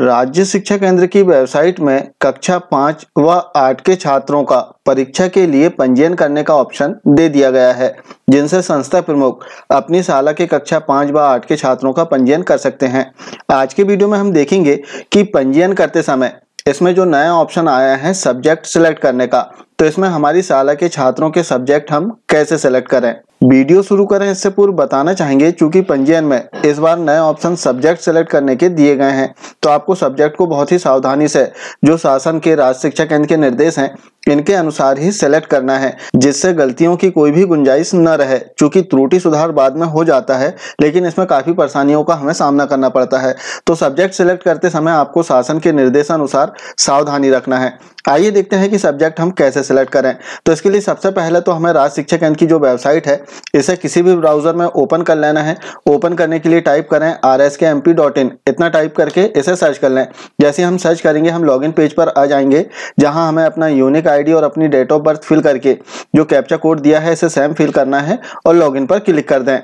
राज्य शिक्षा केंद्र की वेबसाइट में कक्षा पाँच व आठ के छात्रों का परीक्षा के लिए पंजीयन करने का ऑप्शन दे दिया गया है जिनसे संस्था प्रमुख अपनी शाला के कक्षा पाँच व आठ के छात्रों का पंजीयन कर सकते हैं आज के वीडियो में हम देखेंगे कि पंजीयन करते समय इसमें जो नया ऑप्शन आया है सब्जेक्ट सिलेक्ट करने का तो इसमें हमारी शाला के छात्रों के सब्जेक्ट हम कैसे सिलेक्ट करें वीडियो शुरू करें इससे पूर्व बताना चाहेंगे चूंकि पंजीयन में इस बार नए ऑप्शन सब्जेक्ट सेलेक्ट करने के दिए गए हैं तो आपको सब्जेक्ट को बहुत ही सावधानी से जो शासन के राज्य शिक्षा केंद्र के निर्देश हैं इनके अनुसार ही सेलेक्ट करना है जिससे गलतियों की कोई भी गुंजाइश न रहे चूंकि त्रुटि सुधार बाद में हो जाता है लेकिन इसमें काफ़ी परेशानियों का हमें सामना करना पड़ता है तो सब्जेक्ट सेलेक्ट करते समय आपको शासन के निर्देशानुसार सावधानी रखना है आइए देखते हैं कि सब्जेक्ट हम कैसे सेलेक्ट करें तो इसके लिए सबसे पहले तो हमें राज्य शिक्षा केंद्र की जो वेबसाइट है इसे किसी भी ब्राउज़र में ओपन कर लेना है ओपन करने के लिए टाइप करें R S K M P dot in इतना टाइप करके इसे सर्च कर लें जैसे हम सर्च करेंगे हम इन पेज पर आ जाएंगे जहां हमें अपना यूनिक आईडी और अपनी डेट ऑफ बर्थ फिल करके जो कैप्चा कोड दिया है इसे सेम फिल करना है और लॉगिन पर क्लिक कर दें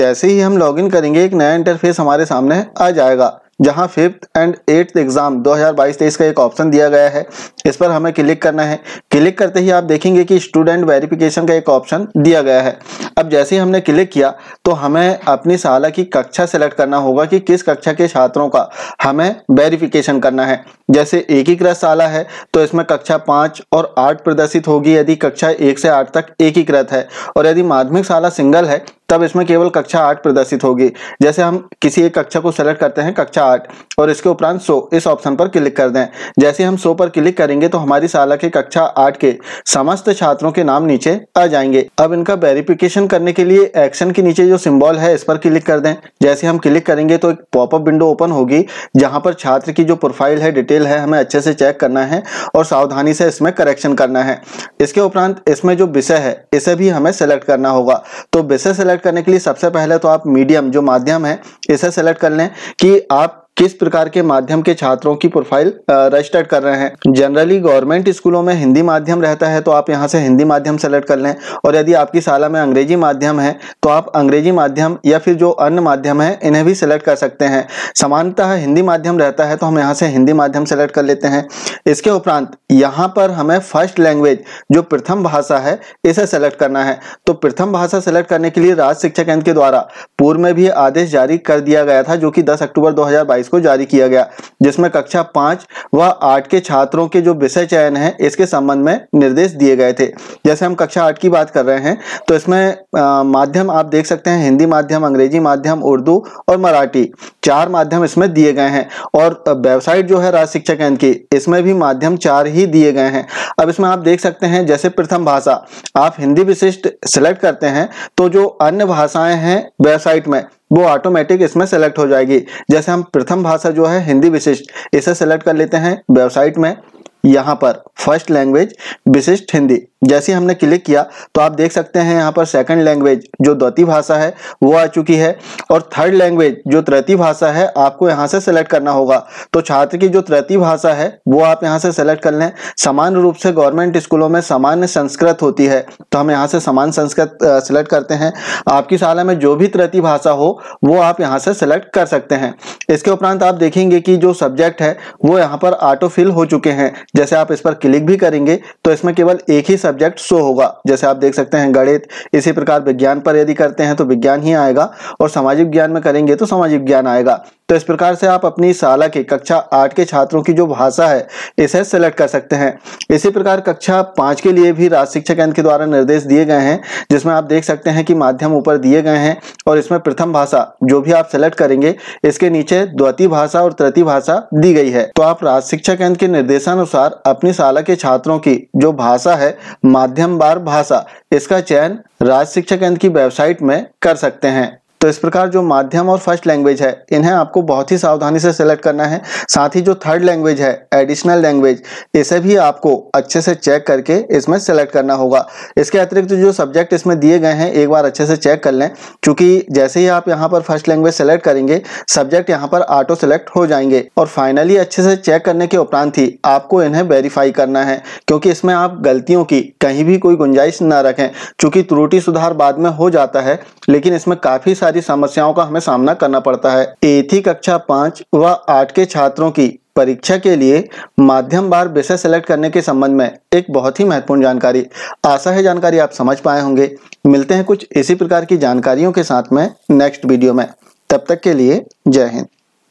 जैसे ही हम लॉगिन करेंगे एक नया इंटरफेस हमारे सामने आ जाएगा जहां फिफ्थ एंड एट्थ एग्जाम 2022-23 का एक ऑप्शन दिया गया है इस पर हमें क्लिक करना है क्लिक करते ही आप देखेंगे कि स्टूडेंट वेरिफिकेशन का एक ऑप्शन दिया गया है अब जैसे ही हमने क्लिक किया तो हमें अपनी साला की कक्षा सेलेक्ट करना होगा कि किस कक्षा के छात्रों का हमें वेरिफिकेशन करना है जैसे एकीकृत साला है तो इसमें कक्षा पाँच और आठ प्रदर्शित होगी यदि कक्षा एक से आठ तक एकीकृत है और यदि माध्यमिक शाला सिंगल है तब इसमें केवल कक्षा आठ प्रदर्शित होगी जैसे हम किसी एक कक्षा को सेलेक्ट करते हैं कक्षा आठ और इसके उपरांत सो इस ऑप्शन पर क्लिक कर दें जैसे हम सो पर क्लिक करेंगे तो हमारी शाला के कक्षा आठ के समस्त छात्रों के नाम नीचे आ जाएंगे अब इनका वेरिफिकेशन करने के लिए एक्शन के नीचे जो सिम्बॉल है इस पर क्लिक कर दें जैसे हम क्लिक करेंगे तो एक पॉपअप विंडो ओपन होगी जहाँ पर छात्र की जो प्रोफाइल है डिटेल है हमें अच्छे से चेक करना है और सावधानी से इसमें करेक्शन करना है इसके उपरांत इसमें जो विषय है इसे भी हमें सेलेक्ट करना होगा तो विषय सेलेक्ट करने के लिए सबसे पहले तो आप मीडियम जो माध्यम है इसे सेलेक्ट कर लें कि आप किस प्रकार के माध्यम के छात्रों की प्रोफाइल रजिस्टर्ड कर रहे हैं जनरली गवर्नमेंट स्कूलों में हिंदी माध्यम रहता है तो आप यहाँ से हिंदी माध्यम सेलेक्ट कर लें और यदि आपकी शाला में अंग्रेजी माध्यम है तो आप अंग्रेजी माध्यम या फिर जो अन्य माध्यम है इन्हें भी सेलेक्ट कर सकते हैं सामान्यतः हिंदी माध्यम रहता है तो हम यहाँ से हिंदी माध्यम सेलेक्ट कर लेते हैं इसके उपरांत यहाँ पर हमें फर्स्ट लैंग्वेज जो प्रथम भाषा है इसे सेलेक्ट करना है तो प्रथम भाषा सेलेक्ट करने के लिए राज्य शिक्षा केंद्र के द्वारा पूर्व में भी आदेश जारी कर दिया गया था जो कि दस अक्टूबर दो 2022 को जारी किया गया जिसमें कक्षा पांच व आठ के छात्रों के जो विषय चयन है इसके संबंध में निर्देश दिए गए थे जैसे हम कक्षा आठ की बात कर रहे हैं तो इसमें माध्यम आप देख सकते हैं हिंदी माध्यम अंग्रेजी माध्यम उर्दू और मराठी चार माध्यम इसमें दिए गए हैं और वेबसाइट जो है राज्य शिक्षा केंद्र की इसमें भी माध्यम चार ही दिए गए हैं अब इसमें आप देख सकते हैं जैसे प्रथम भाषा आप हिंदी विशिष्ट सिलेक्ट करते हैं तो जो अन्य भाषाएं हैं वेबसाइट में वो ऑटोमेटिक इसमें सेलेक्ट हो जाएगी जैसे हम प्रथम भाषा जो है हिंदी विशिष्ट इसे सेलेक्ट कर लेते हैं वेबसाइट में यहाँ पर फर्स्ट लैंग्वेज विशिष्ट हिंदी जैसे हमने क्लिक किया तो आप देख सकते हैं यहाँ पर सेकंड लैंग्वेज जो द्वितीय भाषा है वो आ चुकी है और थर्ड लैंग्वेज जो तृतीय भाषा है आपको यहाँ से सेलेक्ट करना होगा तो छात्र की जो तृतीय भाषा है वो आप यहाँ से सेलेक्ट कर लें समान रूप से गवर्नमेंट स्कूलों में सामान्य संस्कृत होती है तो हम यहाँ से समान संस्कृत सेलेक्ट करते हैं आपकी शाला में जो भी तृतीय भाषा हो वो आप यहाँ से सेलेक्ट कर सकते हैं इसके उपरांत आप देखेंगे कि जो सब्जेक्ट है वो यहाँ पर ऑटोफिल हो चुके हैं जैसे आप इस पर क्लिक भी करेंगे तो इसमें केवल एक ही सब्जेक्ट शो होगा जैसे आप देख सकते हैं गणित इसी प्रकार विज्ञान पर यदि करते हैं तो विज्ञान ही आएगा और सामाजिक ज्ञान में करेंगे तो सामाजिक ज्ञान आएगा तो इस प्रकार से आप अपनी साला के कक्षा आठ के छात्रों की जो भाषा है इसे सेलेक्ट कर सकते हैं इसी प्रकार कक्षा पाँच के लिए भी राज्य शिक्षा केंद्र के द्वारा निर्देश दिए गए हैं जिसमें आप देख सकते हैं कि माध्यम ऊपर दिए गए हैं और इसमें प्रथम भाषा जो भी आप सेलेक्ट करेंगे इसके नीचे द्वितीय भाषा और तृतीय भाषा दी गई है तो आप राज्य शिक्षा केंद्र के निर्देशानुसार अपनी शाला के छात्रों की जो भाषा है माध्यम बार भाषा इसका चयन राज्य शिक्षा केंद्र की वेबसाइट में कर सकते हैं तो इस प्रकार जो माध्यम और फर्स्ट लैंग्वेज है इन्हें आपको बहुत ही सावधानी से सेलेक्ट करना है साथ ही जो थर्ड लैंग्वेज है एडिशनल लैंग्वेज इसे भी आपको अच्छे से चेक करके इसमें सेलेक्ट करना होगा इसके अतिरिक्त जो सब्जेक्ट इसमें दिए गए हैं एक बार अच्छे से चेक कर लें क्योंकि जैसे ही आप यहाँ पर फर्स्ट लैंग्वेज सेलेक्ट करेंगे सब्जेक्ट यहाँ पर ऑटो सेलेक्ट हो जाएंगे और फाइनली अच्छे से चेक करने के उपरांत ही आपको इन्हें वेरीफाई करना है क्योंकि इसमें आप गलतियों की कहीं भी कोई गुंजाइश ना रखें चूंकि त्रुटि सुधार बाद में हो जाता है लेकिन इसमें काफ़ी सारी आदि समस्याओं का हमें सामना करना पड़ता है एथी कक्षा पाँच व आठ के छात्रों की परीक्षा के लिए माध्यम बार विषय सेलेक्ट करने के संबंध में एक बहुत ही महत्वपूर्ण जानकारी आशा है जानकारी आप समझ पाए होंगे मिलते हैं कुछ इसी प्रकार की जानकारियों के साथ में नेक्स्ट वीडियो में तब तक के लिए जय हिंद